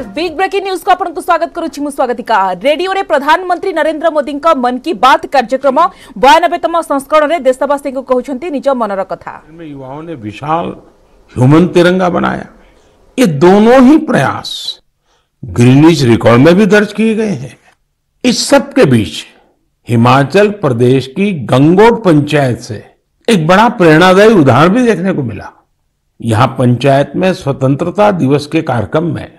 नमस्कार big breaking news को आपको स्वागत करुच्ची मु स्वागतिका रेडियो रे प्रधानमंत्री नरेंद्र मोदी मन की बात कार्यक्रम बयानबेतम संस्करण रे देशवासी को कहते निज मनर कथा युवाओं ने विशाल ह्यूमन तिरंगा बनाया ये दोनों ही प्रयास ग्रीनिज रिकॉर्ड में भी दर्ज किए गए हैं इस सब के बीच हिमाचल प्रदेश की गंगोट पंचायत से एक बड़ा प्रेरणादायी उदाहरण भी देखने को मिला यहाँ पंचायत में स्वतंत्रता दिवस के कार्यक्रम में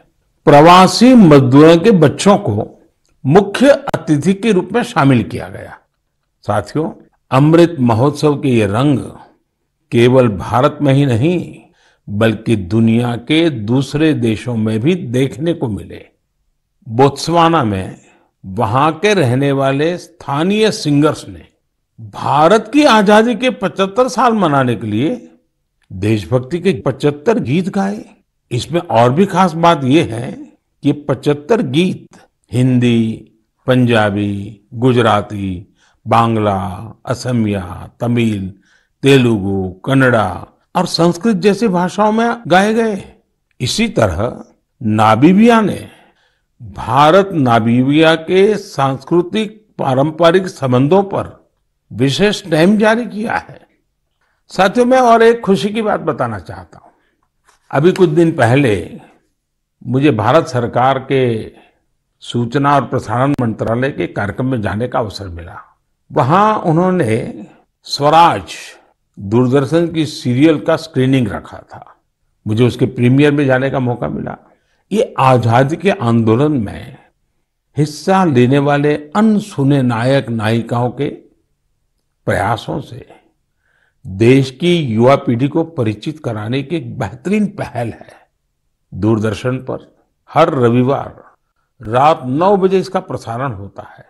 प्रवासी मजदूरों के बच्चों को मुख्य अतिथि के रूप में शामिल किया गया साथियों अमृत महोत्सव के ये रंग केवल भारत में ही नहीं बल्कि दुनिया के दूसरे देशों में भी देखने को मिले बोत्सवाना में वहां के रहने वाले स्थानीय सिंगर्स ने भारत की आजादी के 75 साल मनाने के लिए देशभक्ति के 75 गीत गाए इसमें और भी खास बात यह है कि पचहत्तर गीत हिंदी पंजाबी गुजराती बांग्ला असमिया तमिल तेलुगु कन्नड़ा और संस्कृत जैसी भाषाओं में गाए गए इसी तरह नाबीबिया ने भारत नाबीबिया के सांस्कृतिक पारंपरिक संबंधों पर विशेष टाइम जारी किया है साथियों मैं और एक खुशी की बात बताना चाहता हूं अभी कुछ दिन पहले मुझे भारत सरकार के सूचना और प्रसारण मंत्रालय के कार्यक्रम में जाने का अवसर मिला वहां उन्होंने स्वराज दूरदर्शन की सीरियल का स्क्रीनिंग रखा था मुझे उसके प्रीमियर में जाने का मौका मिला ये आजादी के आंदोलन में हिस्सा लेने वाले अनसुने नायक नायिकाओं के प्रयासों से देश की युवा पीढ़ी को परिचित कराने की एक बेहतरीन पहल है दूरदर्शन पर हर रविवार रात 9 बजे इसका प्रसारण होता है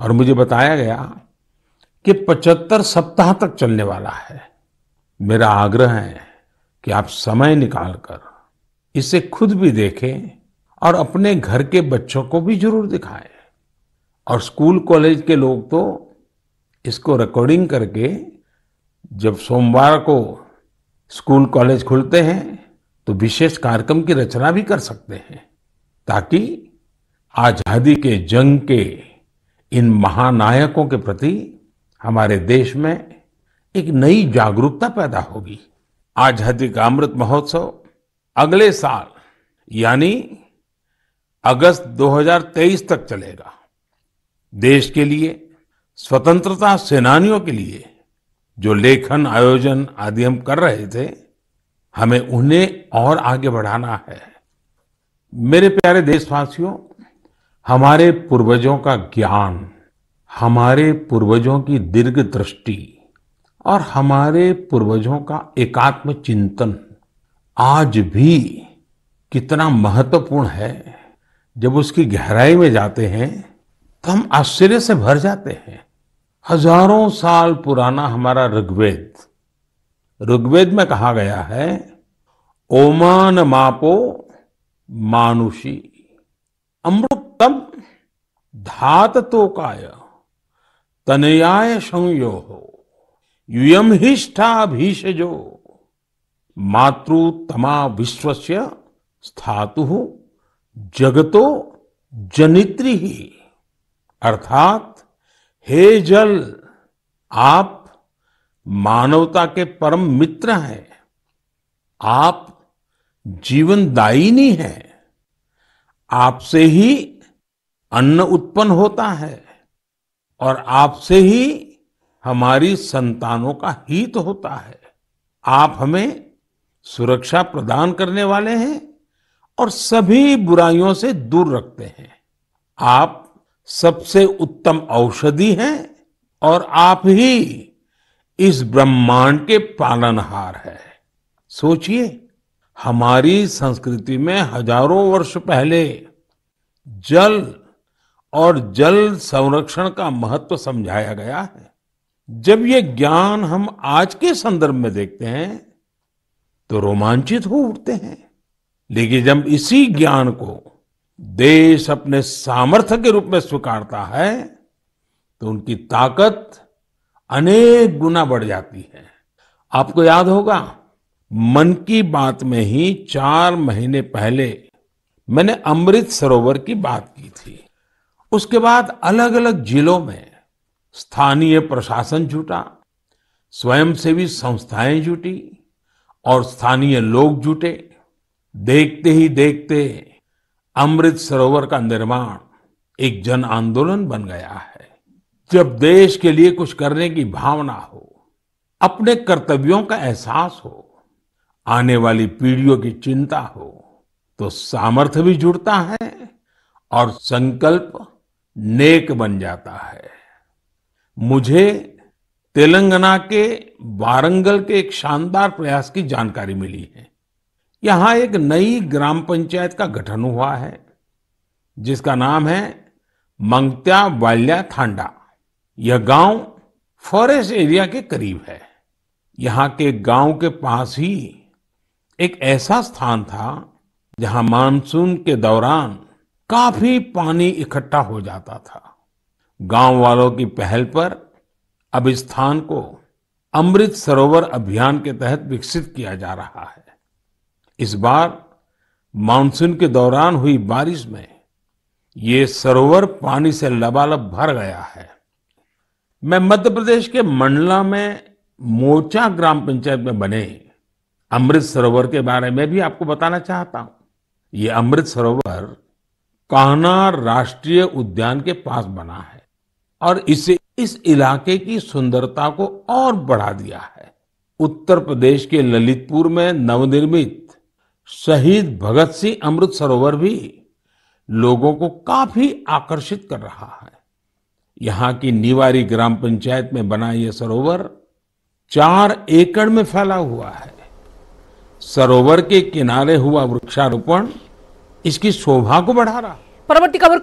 और मुझे बताया गया कि 75 सप्ताह तक चलने वाला है मेरा आग्रह है कि आप समय निकालकर इसे खुद भी देखें और अपने घर के बच्चों को भी जरूर दिखाएं और स्कूल कॉलेज के लोग तो इसको रिकॉर्डिंग करके जब सोमवार को स्कूल कॉलेज खुलते हैं तो विशेष कार्यक्रम की रचना भी कर सकते हैं ताकि आजादी के जंग के इन महानायकों के प्रति हमारे देश में एक नई जागरूकता पैदा होगी आजादी का अमृत महोत्सव अगले साल यानी अगस्त 2023 तक चलेगा देश के लिए स्वतंत्रता सेनानियों के लिए जो लेखन आयोजन आदि हम कर रहे थे हमें उन्हें और आगे बढ़ाना है मेरे प्यारे देशवासियों हमारे पूर्वजों का ज्ञान हमारे पूर्वजों की दीर्घ दृष्टि और हमारे पूर्वजों का एकात्म चिंतन आज भी कितना महत्वपूर्ण है जब उसकी गहराई में जाते हैं तो हम आश्चर्य से भर जाते हैं हजारों साल पुराना हमारा ऋग्वेद ऋग्वेद में कहा गया है ओमान मापो मानुषी अमृतम धात तो काय तनयाय संयो हो यूयम हिष्ठा भीषजो मातृ तमा विश्व स्थातु जगतो जनित्री ही अर्थात हे जल आप मानवता के परम मित्र हैं आप जीवनदायिनी हैं आपसे ही अन्न उत्पन्न होता है और आपसे ही हमारी संतानों का हित होता है आप हमें सुरक्षा प्रदान करने वाले हैं और सभी बुराइयों से दूर रखते हैं आप सबसे उत्तम औषधि है और आप ही इस ब्रह्मांड के पालनहार है सोचिए हमारी संस्कृति में हजारों वर्ष पहले जल और जल संरक्षण का महत्व समझाया गया है जब ये ज्ञान हम आज के संदर्भ में देखते हैं तो रोमांचित हो उठते हैं लेकिन जब इसी ज्ञान को देश अपने सामर्थ्य के रूप में स्वीकारता है तो उनकी ताकत अनेक गुना बढ़ जाती है आपको याद होगा मन की बात में ही चार महीने पहले मैंने अमृत सरोवर की बात की थी उसके बाद अलग अलग जिलों में स्थानीय प्रशासन जुटा स्वयंसेवी संस्थाएं जुटी और स्थानीय लोग जुटे देखते ही देखते अमृत सरोवर का निर्माण एक जन आंदोलन बन गया है जब देश के लिए कुछ करने की भावना हो अपने कर्तव्यों का एहसास हो आने वाली पीढ़ियों की चिंता हो तो सामर्थ्य भी जुड़ता है और संकल्प नेक बन जाता है मुझे तेलंगाना के वारंगल के एक शानदार प्रयास की जानकारी मिली है यहां एक नई ग्राम पंचायत का गठन हुआ है जिसका नाम है मंगत्या वाल्या थांडा यह गांव फॉरेस्ट एरिया के करीब है यहाँ के गांव के पास ही एक ऐसा स्थान था जहां मानसून के दौरान काफी पानी इकट्ठा हो जाता था गांव वालों की पहल पर अब इस स्थान को अमृत सरोवर अभियान के तहत विकसित किया जा रहा है इस बार मानसून के दौरान हुई बारिश में ये सरोवर पानी से लबालब भर गया है मैं मध्य प्रदेश के मंडला में मोचा ग्राम पंचायत में बने अमृत सरोवर के बारे में भी आपको बताना चाहता हूं ये अमृत सरोवर कान्हा राष्ट्रीय उद्यान के पास बना है और इसे इस इलाके की सुंदरता को और बढ़ा दिया है उत्तर प्रदेश के ललितपुर में नवनिर्मित शहीद भगत सिंह अमृत सरोवर भी लोगों को काफी आकर्षित कर रहा है यहाँ की निवारी ग्राम पंचायत में बना यह सरोवर चार एकड़ में फैला हुआ है सरोवर के किनारे हुआ वृक्षारोपण इसकी शोभा को बढ़ा रहा परवर्ती खबर